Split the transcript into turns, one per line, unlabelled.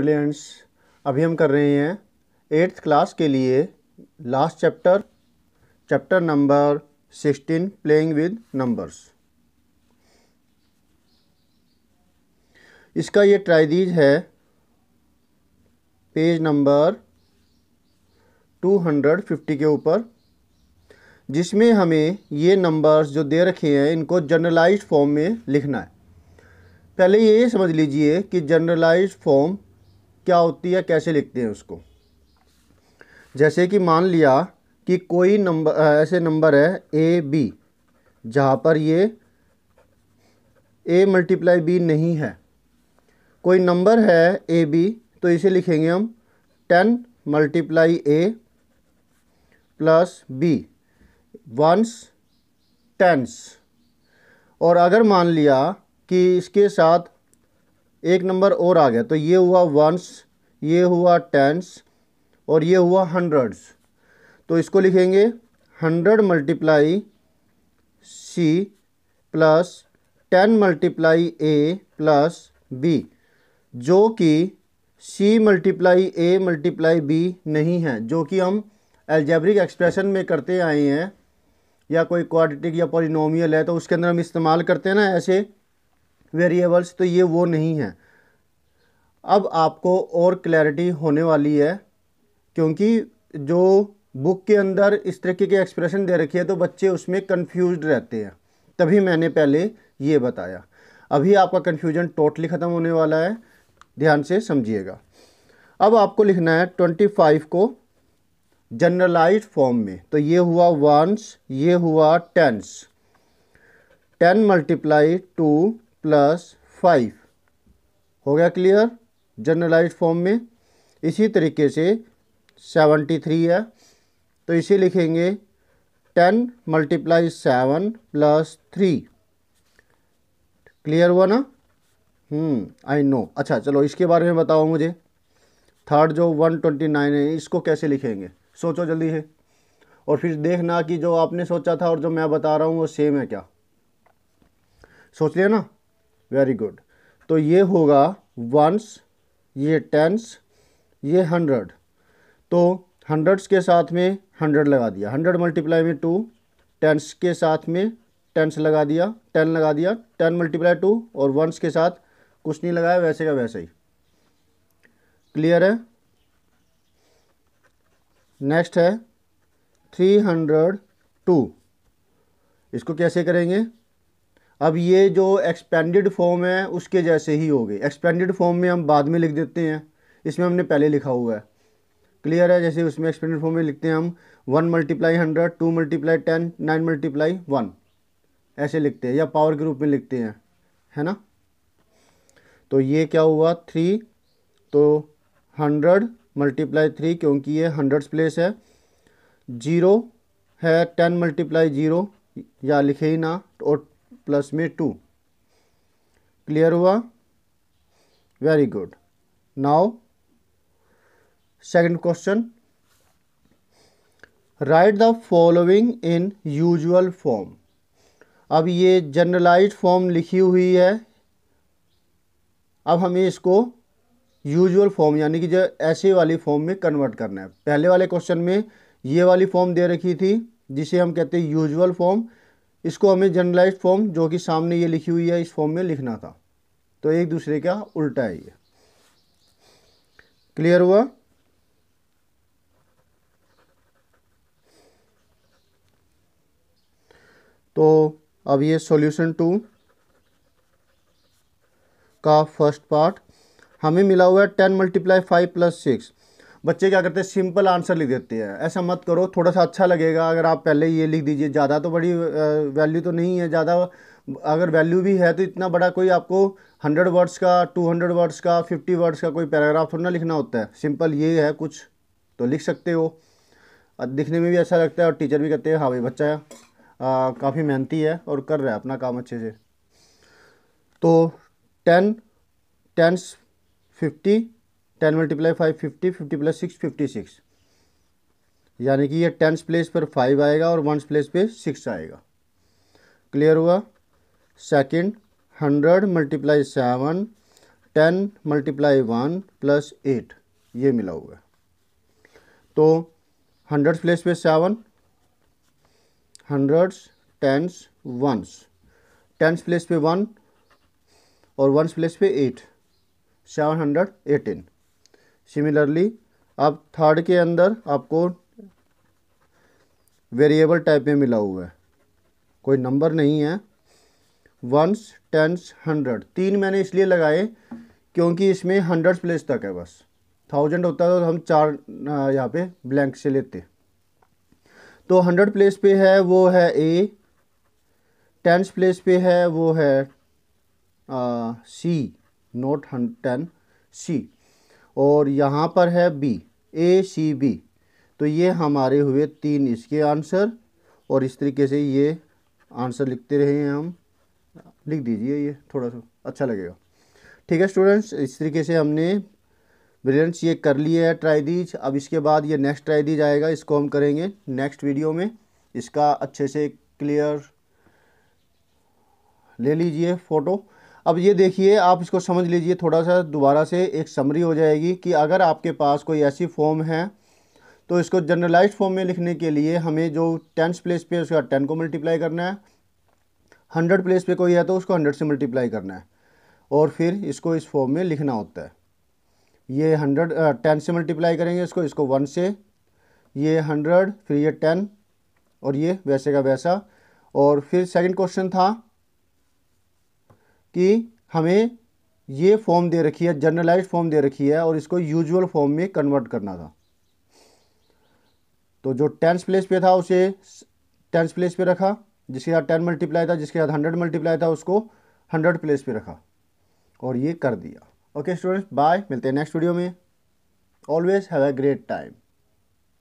brilliants अभी हम कर रहे हैं एट्थ क्लास के लिए last chapter chapter number sixteen playing with numbers इसका ये ट्राइदीज है page number two hundred fifty के ऊपर जिसमें हमें ये नंबर्स जो दे रखे हैं इनको जनरलाइज्ड फॉर्म में लिखना है पहले ये समझ लीजिए कि जनरलाइज्ड फॉर्म क्या होती है कैसे लिखते हैं उसको जैसे कि मान लिया कि कोई नंबर ऐसे नंबर है ए बी जहाँ पर ये ए मल्टीप्लाई बी नहीं है कोई नंबर है ए बी तो इसे लिखेंगे हम ten multiply A plus B ones tens और अगर मान लिया कि इसके साथ एक नंबर और आ गया तो ये हुआ वंस ये हुआ टेंस और ये हुआ हंड्रेड्स तो इसको लिखेंगे hundred multiply C plus ten multiply A plus B जो कि C multiply A multiply B नहीं है जो कि हम एल्जेब्रिक एक्सप्रेशन में करते आए हैं या कोई क्वाड्रेटिक या पॉलिनोमियल है तो उसके अंदर हम इस्तेमाल करते हैं ना ऐसे वेरिएबल्स तो ये वो नहीं है अब आपको और क्लैरिटी होने वाली है क्योंकि जो बुक के अंदर इस तरीके के एक्सप्रेशन दे रखी है तो बच्चे उसमें कन्फ्यूज रहते हैं तभी मैंने पहले ये बताया अभी आपका कन्फ्यूजन टोटली ख़त्म होने वाला है ध्यान से समझिएगा अब आपको लिखना है ट्वेंटी फाइव को जनरलाइज फॉर्म में तो ये हुआ वंस ये हुआ tens ten multiply two plus five हो गया क्लियर जनरलाइज फॉर्म में इसी तरीके से सेवेंटी थ्री है तो इसे लिखेंगे ten multiply seven plus three clear हुआ ना हम्म, आई नो अच्छा चलो इसके बारे में बताओ मुझे थर्ड जो वन ट्वेंटी नाइन है इसको कैसे लिखेंगे सोचो जल्दी है और फिर देखना कि जो आपने सोचा था और जो मैं बता रहा हूँ वो सेम है क्या सोच लिया ना वेरी गुड तो ये होगा वंस ये टेंस ये हंड्रेड तो हंड्रेड्स के साथ में हंड्रेड लगा दिया हंड्रेड मल्टीप्लाई में टू टेंस के साथ में टेंस लगा दिया टेन लगा दिया टेन मल्टीप्लाई टू और वंस के साथ कुछ नहीं लगाया वैसे का वैसे ही क्लियर है नेक्स्ट है थ्री हंड्रेड टू इसको कैसे करेंगे अब ये जो एक्सपेंडेड फॉर्म है उसके जैसे ही हो गए एक्सपेंडेड फॉर्म में हम बाद में लिख देते हैं इसमें हमने पहले लिखा हुआ है क्लियर है जैसे उसमें एक्सपेंडेड फॉर्म में लिखते हैं हम one multiply hundred two multiply ten nine multiply one ऐसे लिखते हैं या पावर के रूप में लिखते हैं है ना तो ये क्या हुआ थ्री तो हंड्रेड मल्टीप्लाई थ्री क्योंकि ये हंड्रेड्स प्लेस है ज़ीरो है टेन मल्टीप्लाई ज़ीरो या लिखे ही ना और प्लस में टू क्लियर हुआ very good now second question write the following in usual form अब ये जनरलाइज फॉर्म लिखी हुई है अब हमें इसको यूजुअल फॉर्म यानी कि जो ऐसे वाली फॉर्म में कन्वर्ट करना है पहले वाले क्वेश्चन में ये वाली फॉर्म दे रखी थी जिसे हम कहते हैं यूजुअल फॉर्म इसको हमें जनरलाइज फॉर्म जो कि सामने ये लिखी हुई है इस फॉर्म में लिखना था तो एक दूसरे का उल्टा है ये क्लियर हुआ तो अब ये सॉल्यूशन टू का फर्स्ट पार्ट हमें मिला हुआ है ten multiply five plus six बच्चे क्या करते हैं सिंपल आंसर लिख देते हैं ऐसा मत करो थोड़ा सा अच्छा लगेगा अगर आप पहले ये लिख दीजिए ज़्यादा तो बड़ी वैल्यू तो नहीं है ज़्यादा अगर वैल्यू भी है तो इतना बड़ा कोई आपको हंड्रेड वर्ड्स का टू हंड्रेड वर्ड्स का फिफ्टी वर्ड्स का कोई पैराग्राफ थोड़ा ना लिखना होता है सिंपल ये है कुछ तो लिख सकते हो दिखने में भी अच्छा लगता है और टीचर भी कहते हैं हाँ भाई बच्चा काफ़ी मेहनती है और कर रहा है अपना काम अच्छे से तो ten tens fifty ten multiply five fifty fifty plus six fifty six यानी कि ये टेंस प्लेस पर फाइव आएगा और वंस प्लेस पे सिक्स आएगा क्लियर हुआ second hundred multiply seven ten multiply one plus eight ये मिला हुआ है तो हंड्रेड प्लेस पे seven hundreds tens ones tens place पे वन और वंस प्लेस पे eight seven hundred eighteen similarly अब थर्ड के अंदर आपको वेरिएबल टाइप में मिला हुआ है कोई नंबर नहीं है वंस टेंस हंड्रेड तीन मैंने इसलिए लगाए क्योंकि इसमें हंड्रेड प्लेस तक है बस थाउजेंड होता है तो हम चार यहाँ पे ब्लैंक से लेते तो हंड्रेड प्लेस पे है वो है ए टेंस प्लेस पे है वो है सी नोट टेन सी और यहाँ पर है बी ए सी बी तो ये हमारे हुए तीन इसके आंसर और इस तरीके से ये आंसर लिखते रहे हैं हम लिख दीजिए ये थोड़ा सा अच्छा लगेगा ठीक है स्टूडेंट्स इस तरीके से हमने ब्रिलियंट्स ये कर लिए है ट्राई दीज अब इसके बाद ये नेक्स्ट ट्राई दीज आएगा इसको हम करेंगे नेक्स्ट वीडियो में इसका अच्छे से क्लियर ले लीजिए फ़ोटो अब ये देखिए आप इसको समझ लीजिए थोड़ा सा दोबारा से एक समरी हो जाएगी कि अगर आपके पास कोई ऐसी फॉर्म है तो इसको जनरलाइज्ड फॉर्म में लिखने के लिए हमें जो टेंस प्लेस पे उसका टेन को मल्टीप्लाई करना है हंड्रेड प्लेस पे कोई है तो उसको हंड्रेड से मल्टीप्लाई करना है और फिर इसको इस फॉर्म में लिखना होता है ये हंड्रेड टेन से मल्टीप्लाई करेंगे इसको इसको वन से ये हंड्रेड फिर ये टेन और ये वैसे का वैसा और फिर सेकेंड क्वेश्चन था कि हमें ये फॉर्म दे रखी है जर्नलाइज फॉर्म दे रखी है और इसको यूजुअल फॉर्म में कन्वर्ट करना था तो जो टेंस प्लेस पे था उसे टेंस प्लेस पे रखा जिसके साथ टेन मल्टीप्लाई था जिसके साथ हंड्रेड मल्टीप्लाई था उसको हंड्रेड प्लेस पे रखा और ये कर दिया ओके स्टूडेंट्स बाय मिलते हैं नेक्स्ट वीडियो में always have a great time